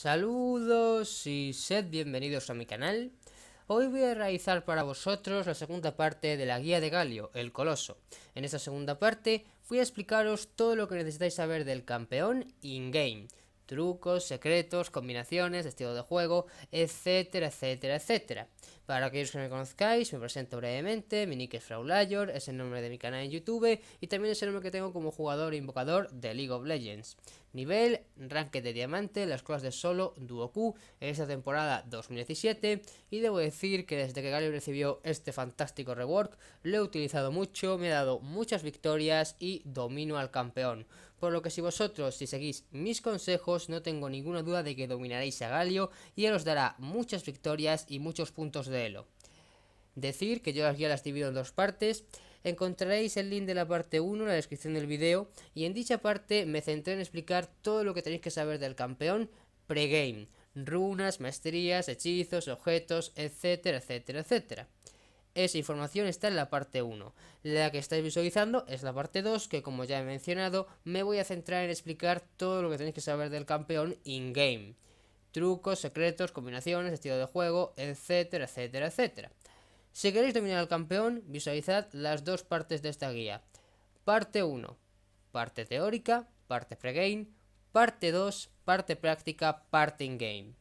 Saludos y sed bienvenidos a mi canal. Hoy voy a realizar para vosotros la segunda parte de la guía de Galio, el Coloso. En esta segunda parte voy a explicaros todo lo que necesitáis saber del campeón in-game. Trucos, secretos, combinaciones, estilo de juego, etcétera, etcétera, etcétera. Para aquellos que me conozcáis, me presento brevemente, mi nick es Fraulayor, es el nombre de mi canal en YouTube y también es el nombre que tengo como jugador e invocador de League of Legends nivel, ranked de diamante, las cosas de solo, Q en esta temporada 2017 y debo decir que desde que Galio recibió este fantástico rework lo he utilizado mucho, me ha dado muchas victorias y domino al campeón. Por lo que si vosotros, si seguís mis consejos, no tengo ninguna duda de que dominaréis a Galio y él os dará muchas victorias y muchos puntos de elo. Decir que yo las las divido en dos partes, Encontraréis el link de la parte 1 en la descripción del video y en dicha parte me centré en explicar todo lo que tenéis que saber del campeón pregame, runas, maestrías, hechizos, objetos, etcétera, etcétera, etcétera. Esa información está en la parte 1. La que estáis visualizando es la parte 2, que como ya he mencionado, me voy a centrar en explicar todo lo que tenéis que saber del campeón in-game. Trucos, secretos, combinaciones, estilo de juego, etcétera, etcétera, etcétera. Si queréis dominar al campeón, visualizad las dos partes de esta guía. Parte 1, parte teórica, parte pregame, parte 2, parte práctica, parte in-game.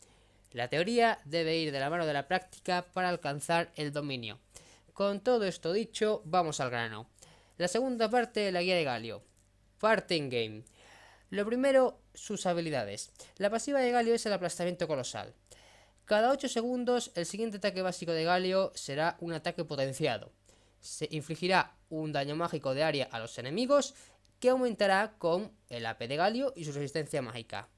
La teoría debe ir de la mano de la práctica para alcanzar el dominio. Con todo esto dicho, vamos al grano. La segunda parte de la guía de Galio. Parte in-game. Lo primero, sus habilidades. La pasiva de Galio es el aplastamiento colosal. Cada 8 segundos, el siguiente ataque básico de Galio será un ataque potenciado. Se infligirá un daño mágico de área a los enemigos que aumentará con el AP de Galio y su resistencia mágica.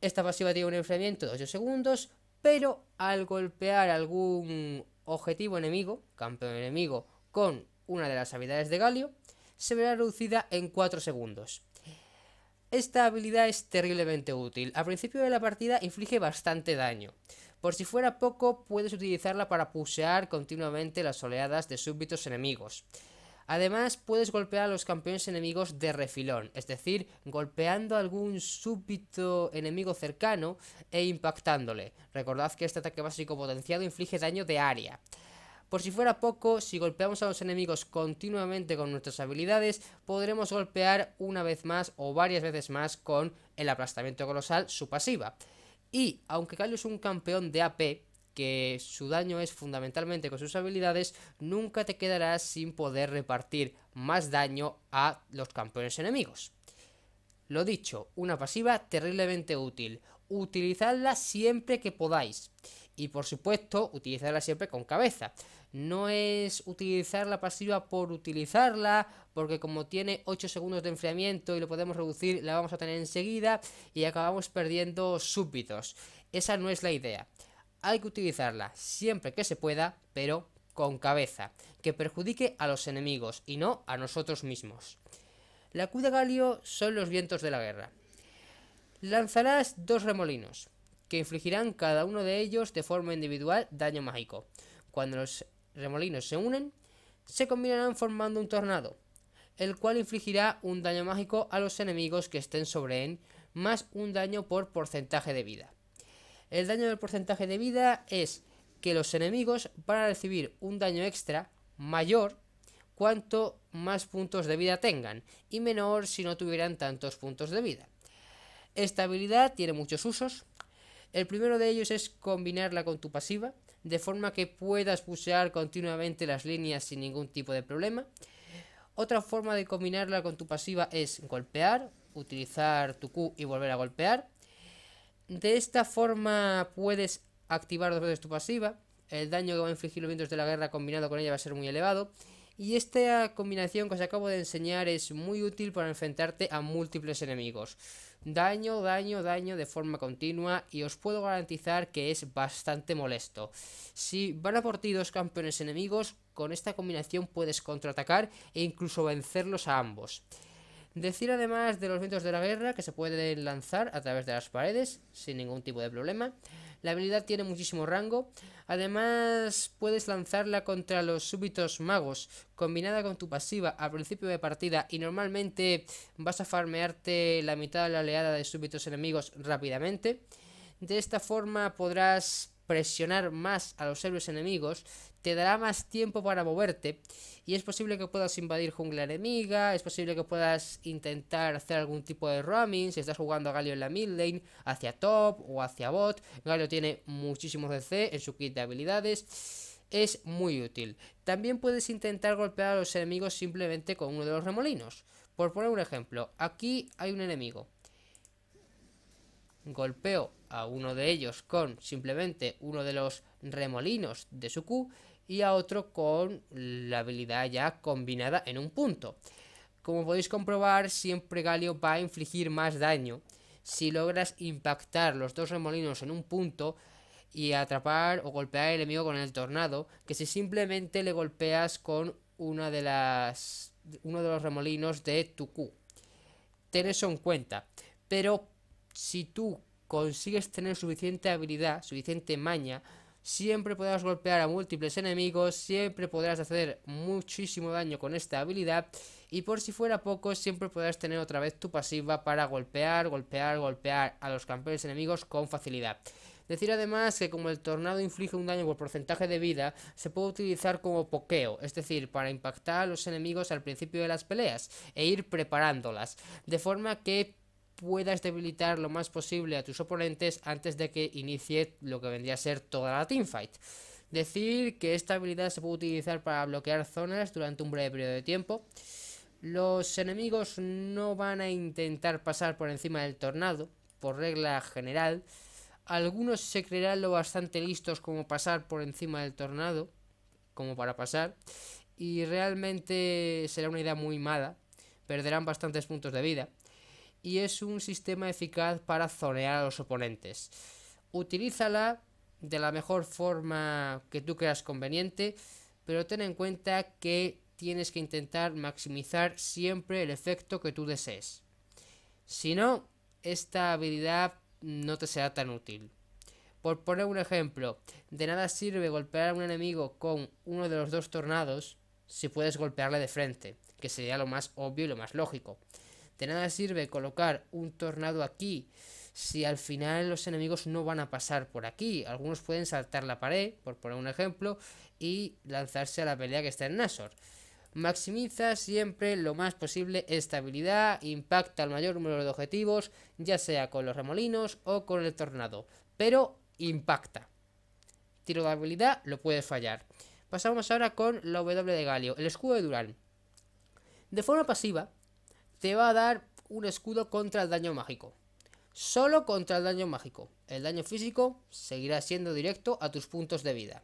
Esta pasiva tiene un enfriamiento de 8 segundos, pero al golpear algún objetivo enemigo, campeón enemigo, con una de las habilidades de Galio, se verá reducida en 4 segundos. Esta habilidad es terriblemente útil. Al principio de la partida inflige bastante daño. Por si fuera poco, puedes utilizarla para pusear continuamente las oleadas de súbditos enemigos. Además, puedes golpear a los campeones enemigos de refilón, es decir, golpeando a algún súbito enemigo cercano e impactándole. Recordad que este ataque básico potenciado inflige daño de área. Por si fuera poco, si golpeamos a los enemigos continuamente con nuestras habilidades, podremos golpear una vez más o varias veces más con el aplastamiento colosal, su pasiva. Y aunque Kalio es un campeón de AP, que su daño es fundamentalmente con sus habilidades, nunca te quedarás sin poder repartir más daño a los campeones enemigos. Lo dicho, una pasiva terriblemente útil. Utilizadla siempre que podáis. Y por supuesto, utilizadla siempre con cabeza no es utilizar la pasiva por utilizarla, porque como tiene 8 segundos de enfriamiento y lo podemos reducir, la vamos a tener enseguida y acabamos perdiendo súbitos. Esa no es la idea. Hay que utilizarla siempre que se pueda, pero con cabeza, que perjudique a los enemigos y no a nosotros mismos. La Cuda Galio son los vientos de la guerra. Lanzarás dos remolinos, que infligirán cada uno de ellos de forma individual daño mágico. Cuando los remolinos se unen, se combinarán formando un tornado, el cual infligirá un daño mágico a los enemigos que estén sobre él, más un daño por porcentaje de vida. El daño del porcentaje de vida es que los enemigos van a recibir un daño extra mayor cuanto más puntos de vida tengan y menor si no tuvieran tantos puntos de vida. Esta habilidad tiene muchos usos. El primero de ellos es combinarla con tu pasiva, de forma que puedas bucear continuamente las líneas sin ningún tipo de problema. Otra forma de combinarla con tu pasiva es golpear, utilizar tu Q y volver a golpear. De esta forma puedes activar dos veces tu pasiva. El daño que va a infligir los vientos de la guerra combinado con ella va a ser muy elevado. Y esta combinación que os acabo de enseñar es muy útil para enfrentarte a múltiples enemigos daño, daño, daño de forma continua y os puedo garantizar que es bastante molesto. Si van a por ti dos campeones enemigos, con esta combinación puedes contraatacar e incluso vencerlos a ambos. Decir además de los vientos de la guerra que se pueden lanzar a través de las paredes sin ningún tipo de problema. La habilidad tiene muchísimo rango. Además puedes lanzarla contra los súbitos magos combinada con tu pasiva a principio de partida y normalmente vas a farmearte la mitad de la oleada de súbitos enemigos rápidamente. De esta forma podrás presionar más a los héroes enemigos te dará más tiempo para moverte y es posible que puedas invadir jungla enemiga, es posible que puedas intentar hacer algún tipo de roaming, si estás jugando a Galio en la mid lane, hacia top o hacia bot, Galio tiene muchísimos CC en su kit de habilidades es muy útil. También puedes intentar golpear a los enemigos simplemente con uno de los remolinos. Por poner un ejemplo, aquí hay un enemigo. Golpeo a uno de ellos con simplemente uno de los remolinos de su Q y a otro con la habilidad ya combinada en un punto. Como podéis comprobar, siempre Galio va a infligir más daño si logras impactar los dos remolinos en un punto y atrapar o golpear al enemigo con el tornado, que si simplemente le golpeas con una de las uno de los remolinos de tu Q. Ten eso en cuenta, pero si tú consigues tener suficiente habilidad, suficiente maña Siempre podrás golpear a múltiples enemigos, siempre podrás hacer muchísimo daño con esta habilidad y por si fuera poco siempre podrás tener otra vez tu pasiva para golpear, golpear, golpear a los campeones enemigos con facilidad. Decir además que como el tornado inflige un daño por porcentaje de vida, se puede utilizar como pokeo, es decir, para impactar a los enemigos al principio de las peleas e ir preparándolas, de forma que puedas debilitar lo más posible a tus oponentes antes de que inicie lo que vendría a ser toda la teamfight. Decir que esta habilidad se puede utilizar para bloquear zonas durante un breve periodo de tiempo. Los enemigos no van a intentar pasar por encima del tornado, por regla general. Algunos se creerán lo bastante listos como pasar por encima del tornado, como para pasar. Y realmente será una idea muy mala. Perderán bastantes puntos de vida y es un sistema eficaz para zonear a los oponentes. Utilízala de la mejor forma que tú creas conveniente, pero ten en cuenta que tienes que intentar maximizar siempre el efecto que tú desees. Si no, esta habilidad no te será tan útil. Por poner un ejemplo, de nada sirve golpear a un enemigo con uno de los dos tornados si puedes golpearle de frente, que sería lo más obvio y lo más lógico. De nada sirve colocar un tornado aquí si al final los enemigos no van a pasar por aquí. Algunos pueden saltar la pared, por poner un ejemplo, y lanzarse a la pelea que está en Nasor. Maximiza siempre lo más posible esta habilidad, impacta al mayor número de objetivos, ya sea con los remolinos o con el tornado, pero impacta. Tiro de habilidad lo puede fallar. Pasamos ahora con la W de Galio, el escudo de Durán. De forma pasiva, te va a dar un escudo contra el daño mágico. Solo contra el daño mágico. El daño físico seguirá siendo directo a tus puntos de vida.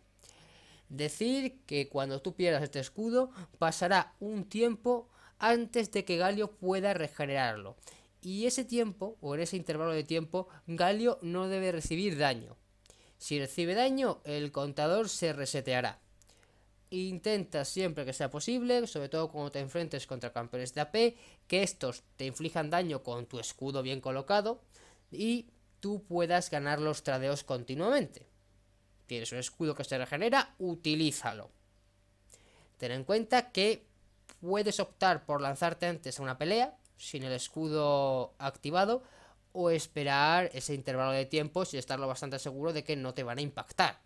Decir que cuando tú pierdas este escudo pasará un tiempo antes de que Galio pueda regenerarlo. Y ese tiempo, o en ese intervalo de tiempo, Galio no debe recibir daño. Si recibe daño, el contador se reseteará. Intenta siempre que sea posible, sobre todo cuando te enfrentes contra campeones de AP, que estos te inflijan daño con tu escudo bien colocado y tú puedas ganar los tradeos continuamente. Tienes un escudo que se regenera, utilízalo. Ten en cuenta que puedes optar por lanzarte antes a una pelea, sin el escudo activado, o esperar ese intervalo de tiempo sin estarlo bastante seguro de que no te van a impactar.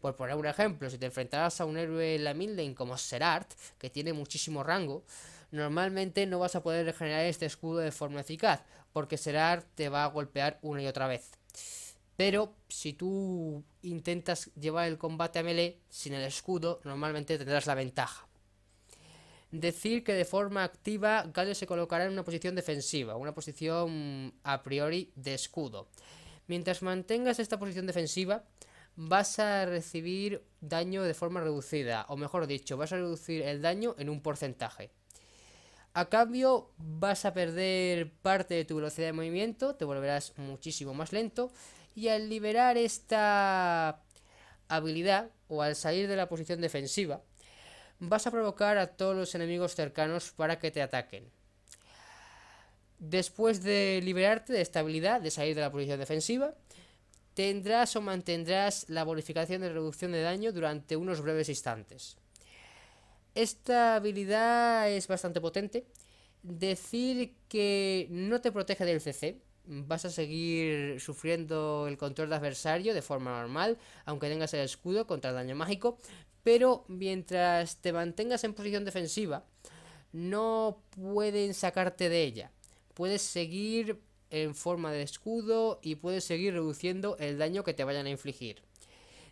Por poner un ejemplo, si te enfrentaras a un héroe en la midlane como Serart, que tiene muchísimo rango, normalmente no vas a poder generar este escudo de forma eficaz, porque Serart te va a golpear una y otra vez. Pero si tú intentas llevar el combate a melee sin el escudo, normalmente tendrás la ventaja. Decir que de forma activa Galio se colocará en una posición defensiva, una posición a priori de escudo. Mientras mantengas esta posición defensiva, vas a recibir daño de forma reducida, o mejor dicho, vas a reducir el daño en un porcentaje. A cambio, vas a perder parte de tu velocidad de movimiento, te volverás muchísimo más lento, y al liberar esta habilidad, o al salir de la posición defensiva, vas a provocar a todos los enemigos cercanos para que te ataquen. Después de liberarte de esta habilidad, de salir de la posición defensiva, tendrás o mantendrás la bonificación de reducción de daño durante unos breves instantes. Esta habilidad es bastante potente. Decir que no te protege del CC, vas a seguir sufriendo el control de adversario de forma normal, aunque tengas el escudo contra el daño mágico, pero mientras te mantengas en posición defensiva, no pueden sacarte de ella. Puedes seguir en forma de escudo y puedes seguir reduciendo el daño que te vayan a infligir.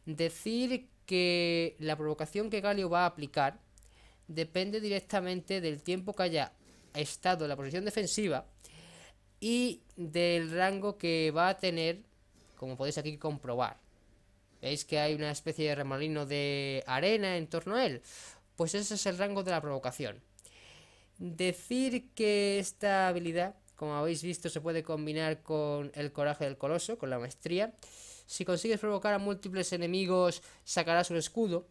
Decir que la provocación que Galio va a aplicar depende directamente del tiempo que haya estado en la posición defensiva y del rango que va a tener, como podéis aquí comprobar. ¿Veis que hay una especie de remolino de arena en torno a él? Pues ese es el rango de la provocación. Decir que esta habilidad como habéis visto, se puede combinar con el coraje del coloso, con la maestría. Si consigues provocar a múltiples enemigos, sacarás un escudo.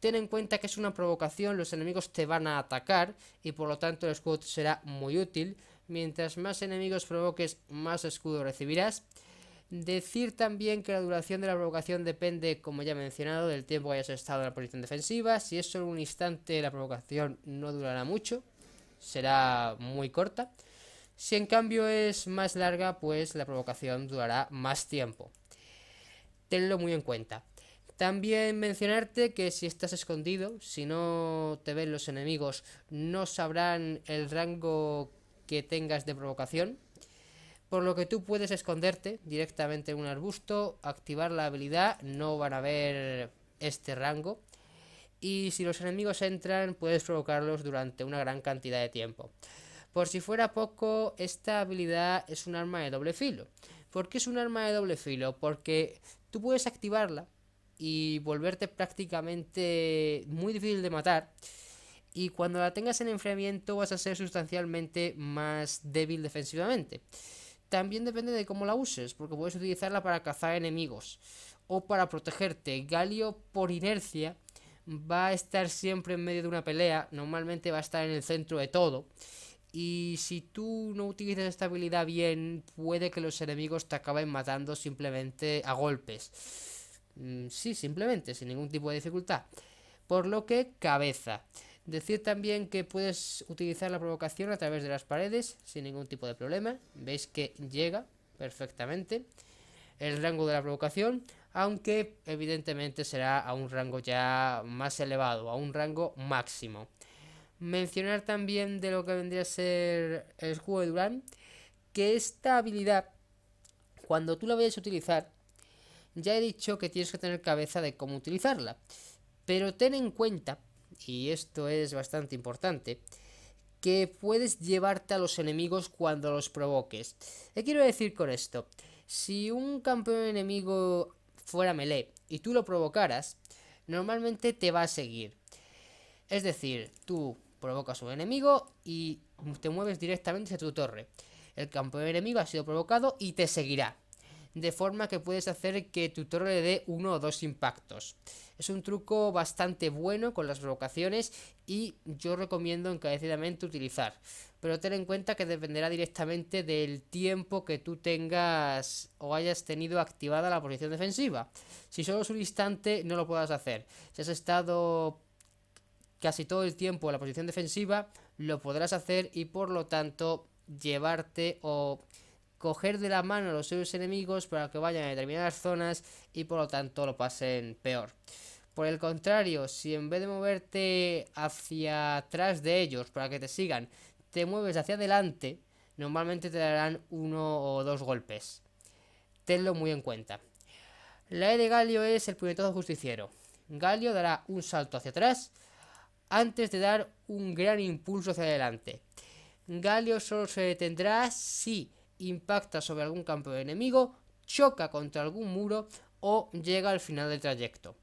Ten en cuenta que es una provocación, los enemigos te van a atacar y por lo tanto el escudo será muy útil. Mientras más enemigos provoques, más escudo recibirás. Decir también que la duración de la provocación depende, como ya he mencionado, del tiempo que hayas estado en la posición defensiva. Si es solo un instante, la provocación no durará mucho, será muy corta. Si en cambio es más larga, pues la provocación durará más tiempo. Tenlo muy en cuenta. También mencionarte que si estás escondido, si no te ven los enemigos, no sabrán el rango que tengas de provocación. Por lo que tú puedes esconderte directamente en un arbusto, activar la habilidad, no van a ver este rango. Y si los enemigos entran, puedes provocarlos durante una gran cantidad de tiempo. Por si fuera poco, esta habilidad es un arma de doble filo. ¿Por qué es un arma de doble filo? Porque tú puedes activarla y volverte prácticamente muy difícil de matar. Y cuando la tengas en enfriamiento vas a ser sustancialmente más débil defensivamente. También depende de cómo la uses, porque puedes utilizarla para cazar enemigos o para protegerte. Galio, por inercia, va a estar siempre en medio de una pelea, normalmente va a estar en el centro de todo. Y si tú no utilizas esta habilidad bien, puede que los enemigos te acaben matando simplemente a golpes. Mm, sí, simplemente, sin ningún tipo de dificultad. Por lo que, cabeza. Decir también que puedes utilizar la provocación a través de las paredes sin ningún tipo de problema. Veis que llega perfectamente el rango de la provocación, aunque evidentemente será a un rango ya más elevado, a un rango máximo. Mencionar también de lo que vendría a ser el escudo de Durán, que esta habilidad, cuando tú la vayas a utilizar, ya he dicho que tienes que tener cabeza de cómo utilizarla. Pero ten en cuenta, y esto es bastante importante, que puedes llevarte a los enemigos cuando los provoques. ¿Qué quiero decir con esto? Si un campeón enemigo fuera melee y tú lo provocaras, normalmente te va a seguir. Es decir, tú provoca a su enemigo y te mueves directamente hacia tu torre. El campo de enemigo ha sido provocado y te seguirá. De forma que puedes hacer que tu torre le dé uno o dos impactos. Es un truco bastante bueno con las provocaciones y yo recomiendo encarecidamente utilizar. Pero ten en cuenta que dependerá directamente del tiempo que tú tengas o hayas tenido activada la posición defensiva. Si solo es un instante no lo puedas hacer. Si has estado casi todo el tiempo en la posición defensiva, lo podrás hacer y por lo tanto llevarte o coger de la mano a los seres enemigos para que vayan a determinadas zonas y por lo tanto lo pasen peor. Por el contrario, si en vez de moverte hacia atrás de ellos para que te sigan, te mueves hacia adelante, normalmente te darán uno o dos golpes. Tenlo muy en cuenta. La E de Galio es el puñetazo justiciero. Galio dará un salto hacia atrás antes de dar un gran impulso hacia adelante. Galio solo se detendrá si impacta sobre algún campo de enemigo, choca contra algún muro o llega al final del trayecto.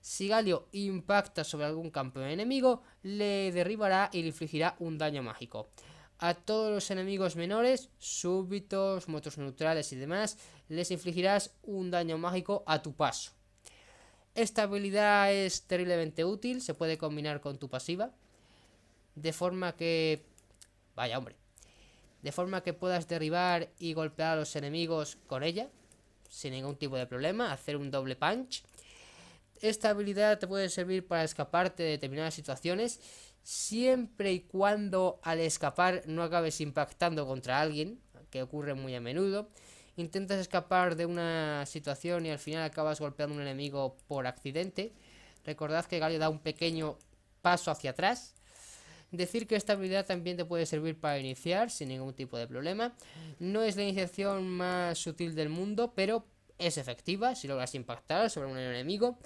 Si Galio impacta sobre algún campo de enemigo, le derribará y le infligirá un daño mágico. A todos los enemigos menores, súbitos, motos neutrales y demás, les infligirás un daño mágico a tu paso. Esta habilidad es terriblemente útil, se puede combinar con tu pasiva. De forma que... Vaya hombre. De forma que puedas derribar y golpear a los enemigos con ella. Sin ningún tipo de problema. Hacer un doble punch. Esta habilidad te puede servir para escaparte de determinadas situaciones. Siempre y cuando al escapar no acabes impactando contra alguien. Que ocurre muy a menudo intentas escapar de una situación y al final acabas golpeando a un enemigo por accidente. Recordad que Galio da un pequeño paso hacia atrás. Decir que esta habilidad también te puede servir para iniciar sin ningún tipo de problema. No es la iniciación más sutil del mundo, pero es efectiva si logras impactar sobre un enemigo.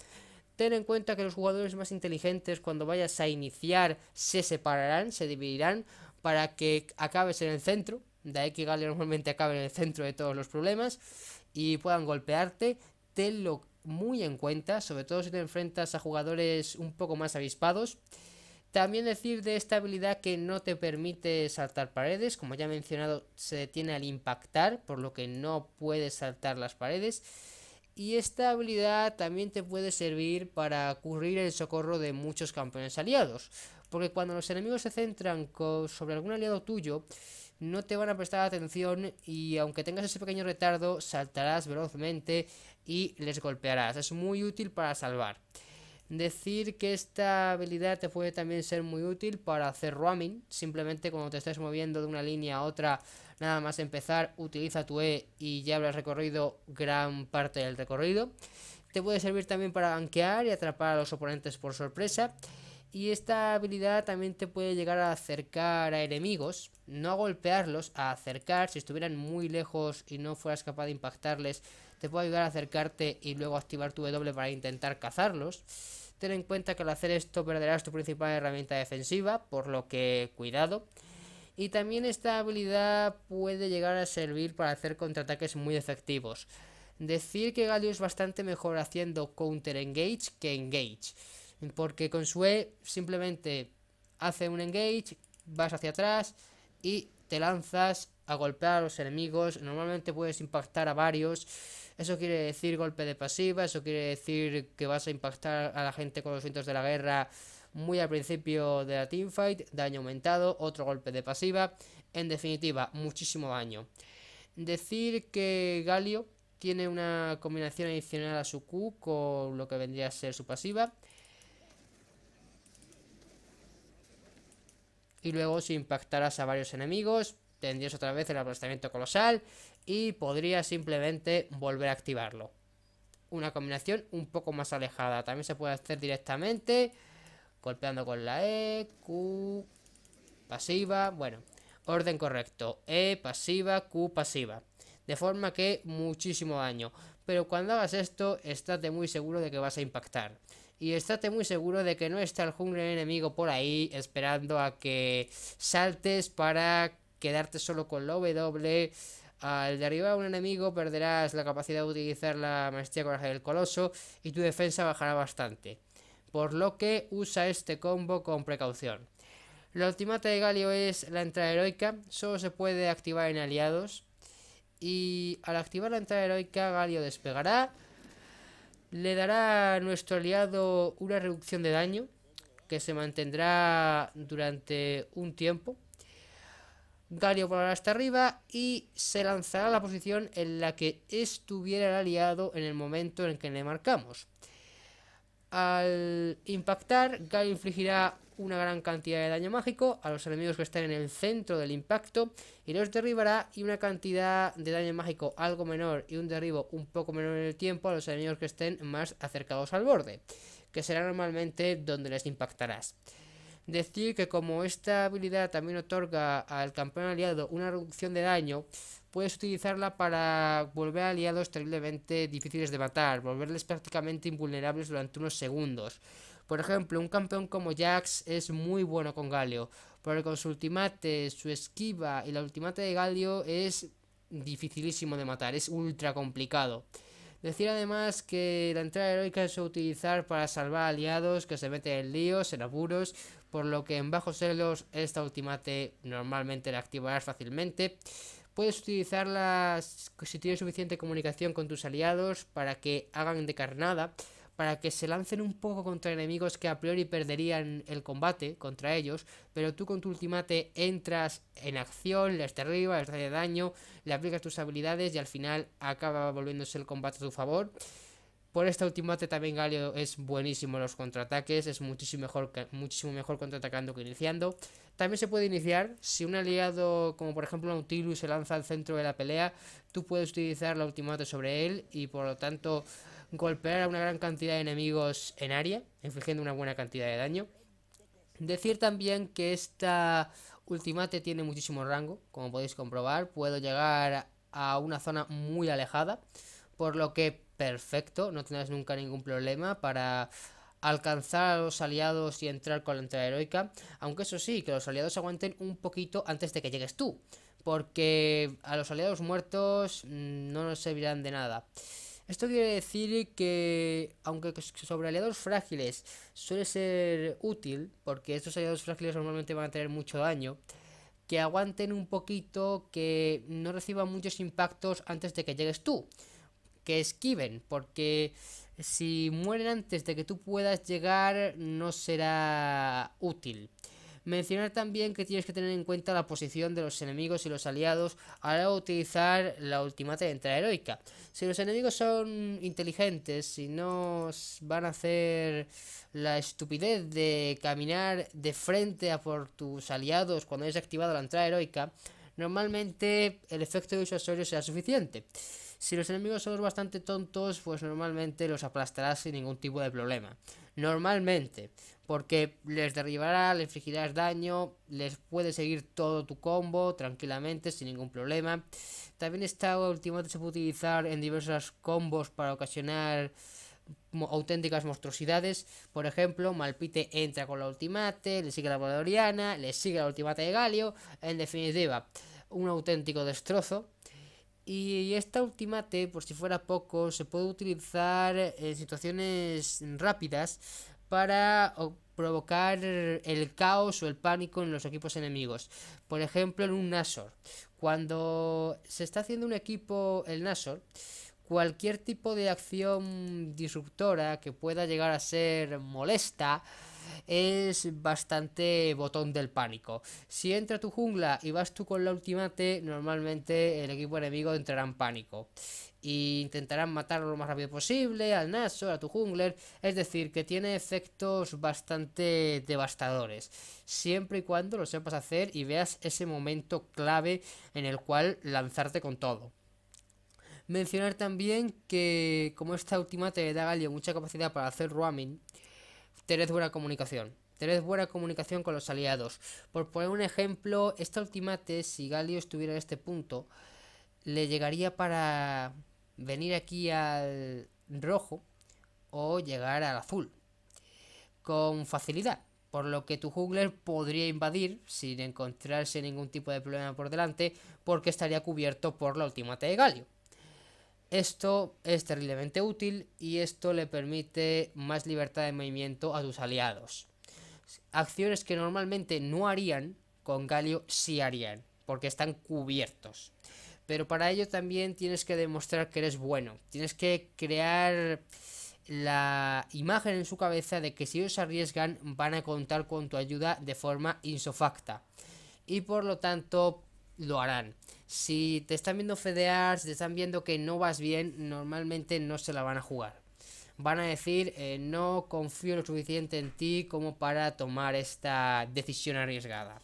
Ten en cuenta que los jugadores más inteligentes cuando vayas a iniciar se separarán, se dividirán para que acabes en el centro, de ahí que normalmente acabe en el centro de todos los problemas y puedan golpearte. Tenlo muy en cuenta, sobre todo si te enfrentas a jugadores un poco más avispados. También decir de esta habilidad que no te permite saltar paredes, como ya he mencionado, se detiene al impactar, por lo que no puedes saltar las paredes. Y esta habilidad también te puede servir para cubrir el socorro de muchos campeones aliados, porque cuando los enemigos se centran sobre algún aliado tuyo, no te van a prestar atención y aunque tengas ese pequeño retardo, saltarás velozmente y les golpearás. Es muy útil para salvar. Decir que esta habilidad te puede también ser muy útil para hacer roaming. Simplemente cuando te estés moviendo de una línea a otra, nada más empezar, utiliza tu E y ya habrás recorrido gran parte del recorrido. Te puede servir también para banquear y atrapar a los oponentes por sorpresa. Y esta habilidad también te puede llegar a acercar a enemigos, no a golpearlos, a acercar, si estuvieran muy lejos y no fueras capaz de impactarles, te puede ayudar a acercarte y luego activar tu W para intentar cazarlos. Ten en cuenta que al hacer esto perderás tu principal herramienta defensiva, por lo que cuidado. Y también esta habilidad puede llegar a servir para hacer contraataques muy efectivos. Decir que Galio es bastante mejor haciendo counter engage que engage. Porque con su E simplemente hace un engage, vas hacia atrás y te lanzas a golpear a los enemigos. Normalmente puedes impactar a varios. Eso quiere decir golpe de pasiva, eso quiere decir que vas a impactar a la gente con los vientos de la guerra muy al principio de la teamfight, daño aumentado, otro golpe de pasiva, en definitiva, muchísimo daño. Decir que Galio tiene una combinación adicional a su Q con lo que vendría a ser su pasiva, y luego si impactaras a varios enemigos tendrías otra vez el aplastamiento colosal y podrías simplemente volver a activarlo. Una combinación un poco más alejada, también se puede hacer directamente golpeando con la E, Q, pasiva, bueno, orden correcto, E pasiva, Q pasiva. De forma que muchísimo daño. Pero cuando hagas esto, estate muy seguro de que vas a impactar y estate muy seguro de que no está el jungle enemigo por ahí esperando a que saltes para quedarte solo con la W. Al derribar a un enemigo perderás la capacidad de utilizar la maestría coraje del coloso y tu defensa bajará bastante. Por lo que usa este combo con precaución. La ultimata de Galio es la entrada heroica, solo se puede activar en aliados. Y al activar la entrada heroica Galio despegará le dará a nuestro aliado una reducción de daño que se mantendrá durante un tiempo. Galio volará hasta arriba y se lanzará a la posición en la que estuviera el aliado en el momento en que le marcamos. Al impactar, Galio infligirá una gran cantidad de daño mágico a los enemigos que estén en el centro del impacto y los derribará y una cantidad de daño mágico algo menor y un derribo un poco menor en el tiempo a los enemigos que estén más acercados al borde, que será normalmente donde les impactarás. Decir que como esta habilidad también otorga al campeón aliado una reducción de daño, puedes utilizarla para volver a aliados terriblemente difíciles de matar, volverles prácticamente invulnerables durante unos segundos por ejemplo, un campeón como Jax es muy bueno con Galio, pero con su ultimate, su esquiva y la ultimate de Galio es dificilísimo de matar, es ultra complicado. Decir además que la entrada heroica es utilizar para salvar aliados que se meten en líos, en apuros, por lo que en bajos celos esta ultimate normalmente la activarás fácilmente. Puedes utilizarla si tienes suficiente comunicación con tus aliados para que hagan de carnada para que se lancen un poco contra enemigos que a priori perderían el combate contra ellos, pero tú con tu ultimate entras en acción, les derribas, les de daño, le aplicas tus habilidades y al final acaba volviéndose el combate a tu favor. Por esta ultimate también Galio es buenísimo en los contraataques, es muchísimo mejor, muchísimo mejor contraatacando que iniciando. También se puede iniciar, si un aliado como por ejemplo Nautilus se lanza al centro de la pelea, tú puedes utilizar la ultimate sobre él y por lo tanto golpear a una gran cantidad de enemigos en área, infligiendo una buena cantidad de daño. Decir también que esta ultimate tiene muchísimo rango, como podéis comprobar, puedo llegar a una zona muy alejada, por lo que perfecto, no tendrás nunca ningún problema para alcanzar a los aliados y entrar con la entrada heroica, aunque eso sí, que los aliados aguanten un poquito antes de que llegues tú, porque a los aliados muertos mm, no nos servirán de nada. Esto quiere decir que, aunque sobre aliados frágiles suele ser útil, porque estos aliados frágiles normalmente van a tener mucho daño, que aguanten un poquito, que no reciban muchos impactos antes de que llegues tú. Que esquiven, porque si mueren antes de que tú puedas llegar, no será útil. Mencionar también que tienes que tener en cuenta la posición de los enemigos y los aliados a la utilizar la ultimate entrada heroica. Si los enemigos son inteligentes, Y no van a hacer la estupidez de caminar de frente a por tus aliados cuando hayas activado la entrada heroica, normalmente el efecto de usuario será suficiente. Si los enemigos son bastante tontos, pues normalmente los aplastarás sin ningún tipo de problema. Normalmente porque les derribará, les infligirás daño, les puede seguir todo tu combo tranquilamente, sin ningún problema. También esta ultimate se puede utilizar en diversos combos para ocasionar auténticas monstruosidades. Por ejemplo, Malpite entra con la ultimate, le sigue la Valoriana, le sigue la ultimate de Galio. En definitiva, un auténtico destrozo. Y esta ultimate, por si fuera poco, se puede utilizar en situaciones rápidas para provocar el caos o el pánico en los equipos enemigos. Por ejemplo, en un Nasor. Cuando se está haciendo un equipo, el Nasor, cualquier tipo de acción disruptora que pueda llegar a ser molesta es bastante botón del pánico. Si entra tu jungla y vas tú con la ultimate, normalmente el equipo enemigo entrará en pánico intentarán matarlo lo más rápido posible, al Nashor, a tu jungler, es decir, que tiene efectos bastante devastadores, siempre y cuando lo sepas hacer y veas ese momento clave en el cual lanzarte con todo. Mencionar también que como esta ultimate te da Galio mucha capacidad para hacer roaming, tenés buena comunicación. Tenés buena comunicación con los aliados. Por poner un ejemplo, esta ultimate, si Galio estuviera en este punto, le llegaría para venir aquí al rojo o llegar al azul con facilidad, por lo que tu jungler podría invadir sin encontrarse ningún tipo de problema por delante porque estaría cubierto por la ultimata de Galio. Esto es terriblemente útil y esto le permite más libertad de movimiento a tus aliados. Acciones que normalmente no harían con Galio si harían, porque están cubiertos. Pero para ello también tienes que demostrar que eres bueno. Tienes que crear la imagen en su cabeza de que si ellos arriesgan van a contar con tu ayuda de forma insofacta. Y por lo tanto lo harán. Si te están viendo fedear, si te están viendo que no vas bien, normalmente no se la van a jugar. Van a decir, eh, no confío lo suficiente en ti como para tomar esta decisión arriesgada.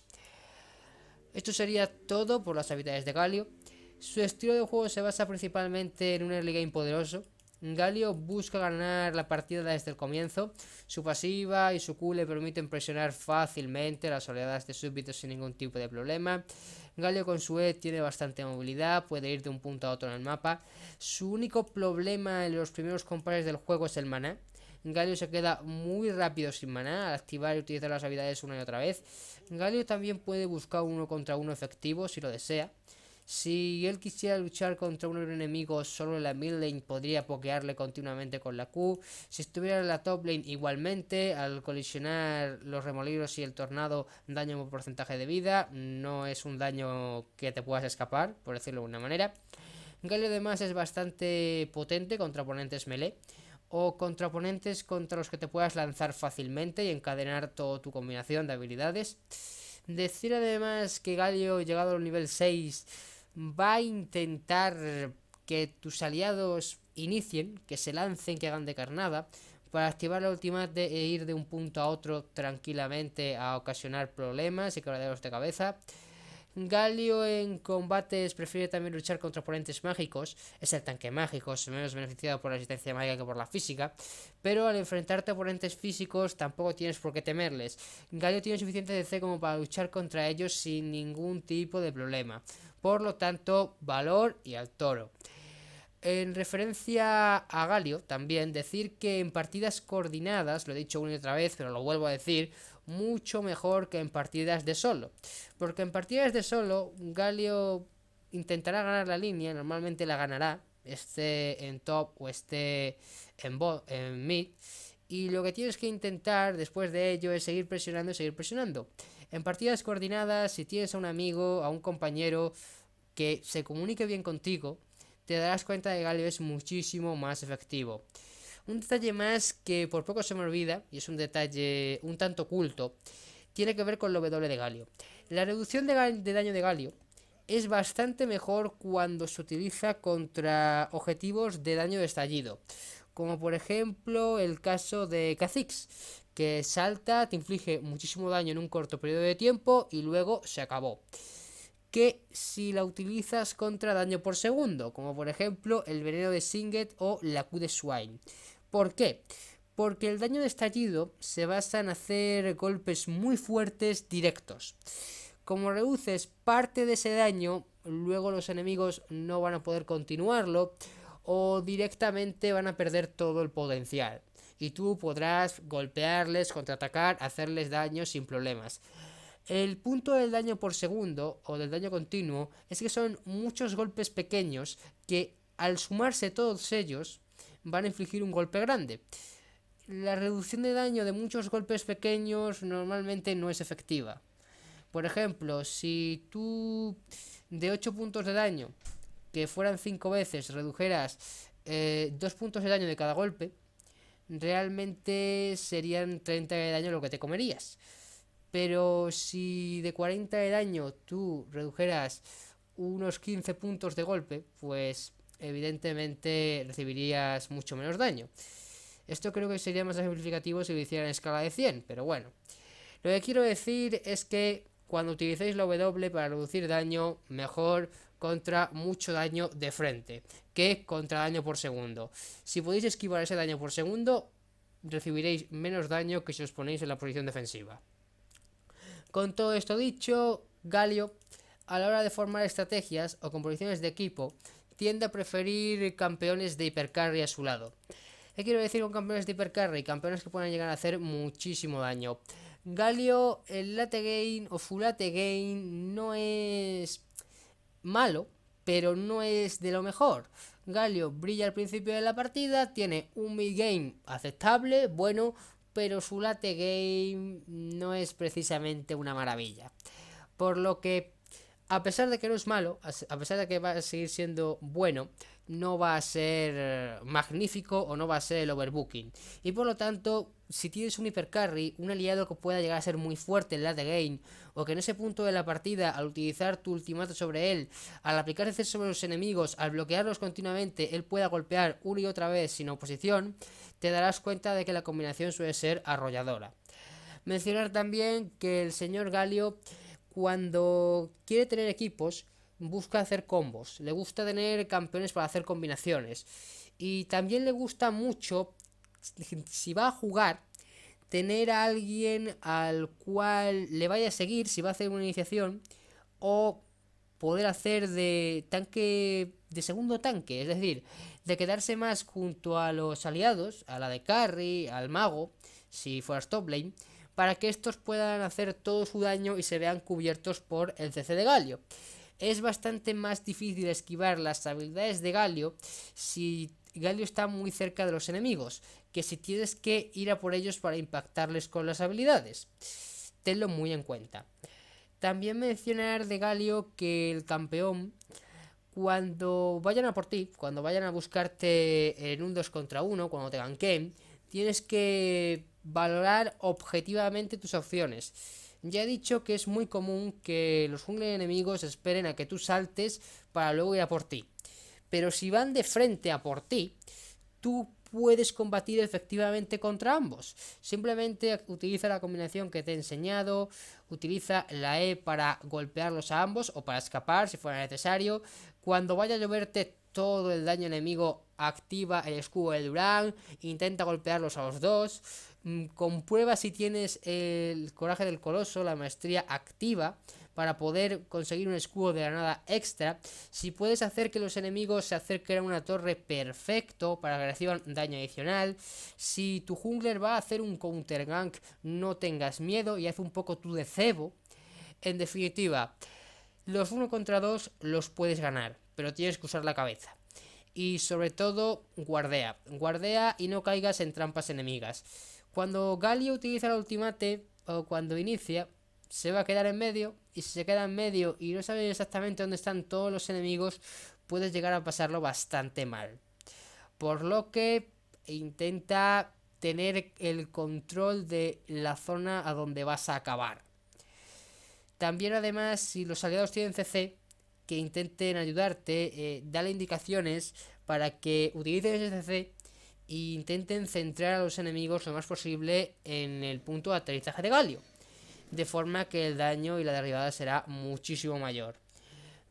Esto sería todo por las habilidades de Galio. Su estilo de juego se basa principalmente en un early game poderoso. Galio busca ganar la partida desde el comienzo. Su pasiva y su Q le permiten presionar fácilmente las oleadas de súbditos sin ningún tipo de problema. Galio con su E tiene bastante movilidad, puede ir de un punto a otro en el mapa. Su único problema en los primeros compases del juego es el maná. Galio se queda muy rápido sin maná al activar y utilizar las habilidades una y otra vez. Galio también puede buscar uno contra uno efectivo si lo desea si él quisiera luchar contra un enemigo solo en la mid lane podría pokearle continuamente con la Q. Si estuviera en la top lane igualmente, al colisionar los remolinos y el tornado daño un porcentaje de vida, no es un daño que te puedas escapar, por decirlo de una manera. Galio además es bastante potente contra oponentes melee o contra oponentes contra los que te puedas lanzar fácilmente y encadenar toda tu combinación de habilidades. Decir además que Galio llegado al nivel 6 va a intentar que tus aliados inicien, que se lancen, que hagan de carnada, para activar la última e ir de un punto a otro tranquilamente a ocasionar problemas y quebraderos de cabeza. Galio en combates prefiere también luchar contra oponentes mágicos, es el tanque mágico, es menos beneficiado por la resistencia mágica que por la física, pero al enfrentarte a oponentes físicos tampoco tienes por qué temerles. Galio tiene suficiente DC como para luchar contra ellos sin ningún tipo de problema. Por lo tanto, valor y al toro. En referencia a Galio, también decir que en partidas coordinadas, lo he dicho una y otra vez, pero lo vuelvo a decir, mucho mejor que en partidas de solo. Porque en partidas de solo, Galio intentará ganar la línea, normalmente la ganará, esté en top o esté en, bot, en mid. Y lo que tienes que intentar después de ello es seguir presionando, seguir presionando. En partidas coordinadas, si tienes a un amigo, a un compañero que se comunique bien contigo, te darás cuenta de que Galio es muchísimo más efectivo. Un detalle más que por poco se me olvida, y es un detalle un tanto oculto, tiene que ver con lo W de Galio. La reducción de, daño de Galio es bastante mejor cuando se utiliza contra objetivos de daño estallido, como por ejemplo el caso de Kha'Zix, que salta, te inflige muchísimo daño en un corto periodo de tiempo y luego se acabó. Que si la utilizas contra daño por segundo, como por ejemplo el veneno de Singet o la Q de Swine. ¿Por qué? Porque el daño de estallido se basa en hacer golpes muy fuertes directos. Como reduces parte de ese daño, luego los enemigos no van a poder continuarlo o directamente van a perder todo el potencial y tú podrás golpearles, contraatacar, hacerles daño sin problemas. El punto del daño por segundo o del daño continuo es que son muchos golpes pequeños que al sumarse todos ellos van a infligir un golpe grande. La reducción de daño de muchos golpes pequeños normalmente no es efectiva. Por ejemplo, si tú de 8 puntos de daño, que fueran 5 veces, redujeras 2 eh, puntos de daño de cada golpe, realmente serían 30 de daño lo que te comerías. Pero si de 40 de daño tú redujeras unos 15 puntos de golpe, pues evidentemente recibirías mucho menos daño. Esto creo que sería más simplificativo si lo hiciera en escala de 100, pero bueno. Lo que quiero decir es que cuando utilicéis la W para reducir daño, mejor contra mucho daño de frente, que contra daño por segundo. Si podéis esquivar ese daño por segundo, recibiréis menos daño que si os ponéis en la posición defensiva. Con todo esto dicho, Galio, a la hora de formar estrategias o composiciones de equipo, tiende a preferir campeones de hipercarry a su lado. ¿Qué quiero decir con campeones de hipercarry? Campeones que puedan llegar a hacer muchísimo daño. Galio, el late game o full late gain no es malo, pero no es de lo mejor. Galio brilla al principio de la partida, tiene un mid-game aceptable, bueno, pero su late game no es precisamente una maravilla. Por lo que, a pesar de que no es malo, a pesar de que va a seguir siendo bueno, no va a ser magnífico o no va a ser el overbooking. Y por lo tanto, si tienes un hipercarry, un aliado que pueda llegar a ser muy fuerte en la de game, o que en ese punto de la partida, al utilizar tu ultimato sobre él, al aplicar el sobre los enemigos, al bloquearlos continuamente, él pueda golpear una y otra vez sin oposición, te darás cuenta de que la combinación suele ser arrolladora. Mencionar también que el señor Galio, cuando quiere tener equipos, busca hacer combos, le gusta tener campeones para hacer combinaciones y también le gusta mucho, si va a jugar, tener a alguien al cual le vaya a seguir, si va a hacer una iniciación, o poder hacer de tanque, de segundo tanque, es decir, de quedarse más junto a los aliados, a la de carry, al mago, si fuera top lane, para que estos puedan hacer todo su daño y se vean cubiertos por el CC de Galio es bastante más difícil esquivar las habilidades de Galio si Galio está muy cerca de los enemigos, que si tienes que ir a por ellos para impactarles con las habilidades. Tenlo muy en cuenta. También mencionar de Galio que el campeón, cuando vayan a por ti, cuando vayan a buscarte en un 2 contra 1, cuando te ganquen, tienes que valorar objetivamente tus opciones ya he dicho que es muy común que los jungles enemigos esperen a que tú saltes para luego ir a por ti. Pero si van de frente a por ti, tú puedes combatir efectivamente contra ambos. Simplemente utiliza la combinación que te he enseñado, utiliza la E para golpearlos a ambos o para escapar si fuera necesario. Cuando vaya a lloverte todo el daño enemigo, activa el escudo de Durán, intenta golpearlos a los dos. Mm, comprueba si tienes el coraje del coloso, la maestría activa, para poder conseguir un escudo de granada extra. Si puedes hacer que los enemigos se acerquen a una torre, perfecto, para que reciban daño adicional. Si tu jungler va a hacer un counter gank, no tengas miedo y haz un poco tu de cebo. En definitiva, los 1 contra 2 los puedes ganar, pero tienes que usar la cabeza y sobre todo guardea. Guardea y no caigas en trampas enemigas. Cuando Galio utiliza el ultimate o cuando inicia, se va a quedar en medio y si se queda en medio y no sabe exactamente dónde están todos los enemigos, puedes llegar a pasarlo bastante mal. Por lo que intenta tener el control de la zona a donde vas a acabar. También además, si los aliados tienen CC, que intenten ayudarte, eh, dale indicaciones para que utilicen ese CC e intenten centrar a los enemigos lo más posible en el punto de aterrizaje de Galio, de forma que el daño y la derribada será muchísimo mayor.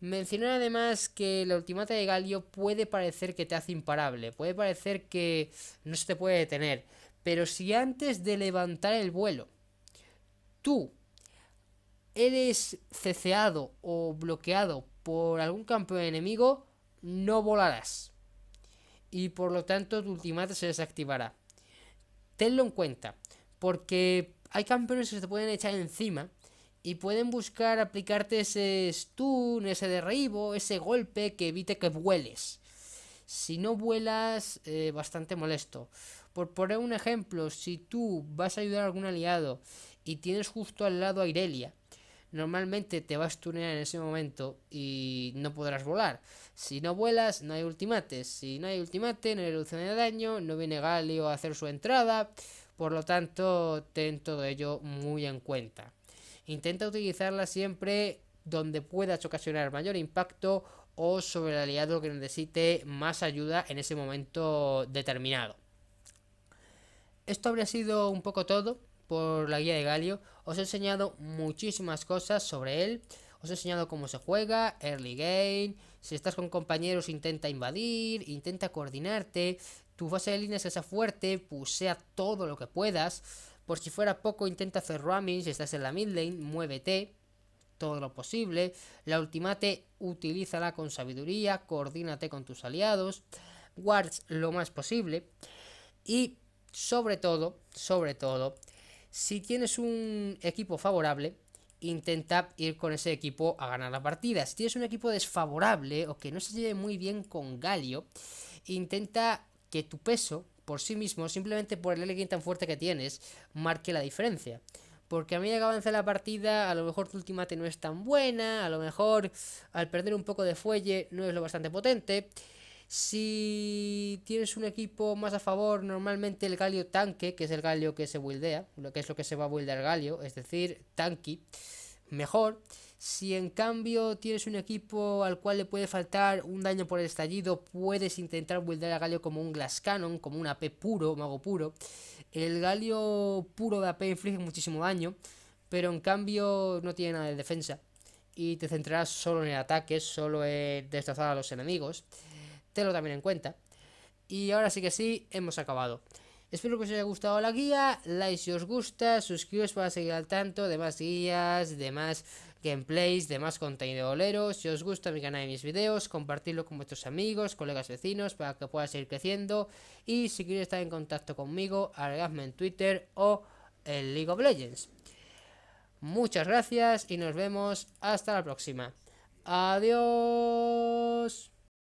Mencionar además que la ultimata de Galio puede parecer que te hace imparable, puede parecer que no se te puede detener, pero si antes de levantar el vuelo tú eres ceceado o bloqueado por algún campeón enemigo, no volarás y por lo tanto tu ultimate se desactivará. Tenlo en cuenta, porque hay campeones que se te pueden echar encima y pueden buscar aplicarte ese stun, ese derribo, ese golpe que evite que vueles. Si no vuelas, eh, bastante molesto. Por poner un ejemplo, si tú vas a ayudar a algún aliado y tienes justo al lado a Irelia, normalmente te vas a tunear en ese momento y no podrás volar. Si no vuelas, no hay ultimates. Si no hay ultimate, no hay reducción de daño, no viene Galio a hacer su entrada. Por lo tanto, ten todo ello muy en cuenta. Intenta utilizarla siempre donde puedas ocasionar mayor impacto o sobre el aliado que necesite más ayuda en ese momento determinado. Esto habría sido un poco todo por la guía de Galio, os he enseñado muchísimas cosas sobre él. Os he enseñado cómo se juega, early game, si estás con compañeros intenta invadir, intenta coordinarte, tu base de líneas sea esa fuerte, pusea todo lo que puedas, por si fuera poco intenta hacer ramming, si estás en la mid lane, muévete todo lo posible, la ultimate utilízala con sabiduría, coordínate con tus aliados, ...guards lo más posible y sobre todo, sobre todo, si tienes un equipo favorable, intenta ir con ese equipo a ganar la partida. Si tienes un equipo desfavorable o que no se lleve muy bien con Galio, intenta que tu peso por sí mismo, simplemente por el alguien tan fuerte que tienes, marque la diferencia. Porque a medida que avanza la partida, a lo mejor tu ultimate no es tan buena, a lo mejor al perder un poco de fuelle no es lo bastante potente. Si tienes un equipo más a favor, normalmente el galio tanque, que es el galio que se buildea, lo que es lo que se va a buildear galio, es decir, tanque, mejor. Si en cambio tienes un equipo al cual le puede faltar un daño por el estallido, puedes intentar buildear a Galio como un Glass Cannon, como un AP puro, mago puro. El Galio puro de AP inflige muchísimo daño, pero en cambio no tiene nada de defensa. Y te centrarás solo en el ataque, solo en destrozar a los enemigos tenlo también en cuenta. Y ahora sí que sí, hemos acabado. Espero que os haya gustado la guía, like si os gusta, suscribiros para seguir al tanto de más guías, de más gameplays, de más contenido bolero. Si os gusta mi canal y mis videos, compartidlo con vuestros amigos, colegas, vecinos, para que pueda seguir creciendo. Y si quieres estar en contacto conmigo, agregadme en Twitter o en League of Legends. Muchas gracias y nos vemos hasta la próxima. Adiós.